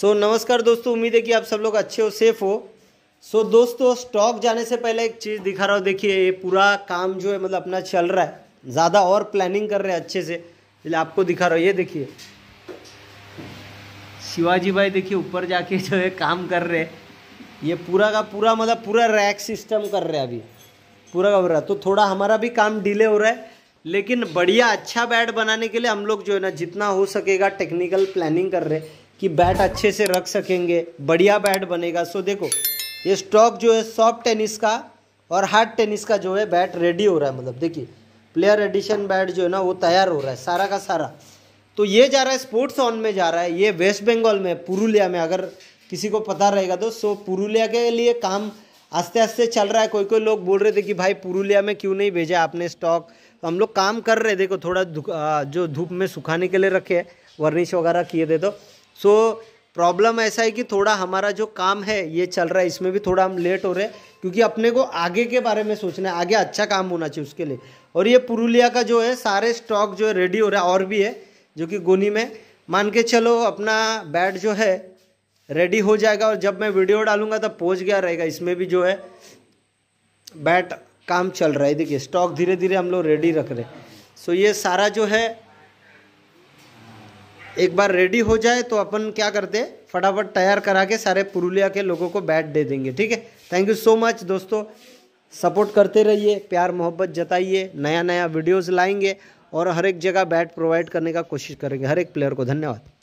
सो so, नमस्कार दोस्तों उम्मीद है कि आप सब लोग अच्छे हो सेफ हो सो so, दोस्तों स्टॉक जाने से पहले एक चीज़ दिखा रहा हूँ देखिए ये पूरा काम जो है मतलब अपना चल रहा है ज़्यादा और प्लानिंग कर रहे हैं अच्छे से इसलिए आपको दिखा रहा हूँ ये देखिए शिवाजी भाई देखिए ऊपर जाके जो है काम कर रहे हैं ये पूरा का पूरा मतलब पूरा रैक सिस्टम कर रहे हैं अभी पूरा का पूरा तो थोड़ा हमारा भी काम डिले हो रहा है लेकिन बढ़िया अच्छा बैड बनाने के लिए हम लोग जो है ना जितना हो सकेगा टेक्निकल प्लानिंग कर रहे हैं कि बैट अच्छे से रख सकेंगे बढ़िया बैट बनेगा सो देखो ये स्टॉक जो है सॉफ्ट टेनिस का और हार्ड टेनिस का जो है बैट रेडी हो रहा है मतलब देखिए प्लेयर एडिशन बैट जो है ना वो तैयार हो रहा है सारा का सारा तो ये जा रहा है स्पोर्ट्स ऑन में जा रहा है ये वेस्ट बंगाल में पुरुलिया में अगर किसी को पता रहेगा तो सो पुरुलिया के लिए काम आस्ते आस्ते चल रहा है कोई कोई लोग बोल रहे थे कि भाई पुरुलिया में क्यों नहीं भेजा आपने स्टॉक तो हम लोग काम कर रहे देखो थोड़ा जो धूप में सुखाने के लिए रखे वर्निश वगैरह किए थे तो सो प्रॉब्लम ऐसा है कि थोड़ा हमारा जो काम है ये चल रहा है इसमें भी थोड़ा हम लेट हो रहे हैं क्योंकि अपने को आगे के बारे में सोचना है आगे अच्छा काम होना चाहिए उसके लिए और ये पुरुलिया का जो है सारे स्टॉक जो है रेडी हो रहा है और भी है जो कि गोनी में मान के चलो अपना बैट जो है रेडी हो जाएगा और जब मैं वीडियो डालूंगा तब पहुँच गया रहेगा इसमें भी जो है बैट काम चल रहा है देखिए स्टॉक धीरे धीरे हम लोग रेडी रख रहे हैं सो ये सारा जो है एक बार रेडी हो जाए तो अपन क्या करते फटाफट तैयार करा के सारे पुरुलिया के लोगों को बैट दे देंगे ठीक है थैंक यू सो मच दोस्तों सपोर्ट करते रहिए प्यार मोहब्बत जताइए नया नया वीडियोस लाएंगे और हर एक जगह बैट प्रोवाइड करने का कोशिश करेंगे हर एक प्लेयर को धन्यवाद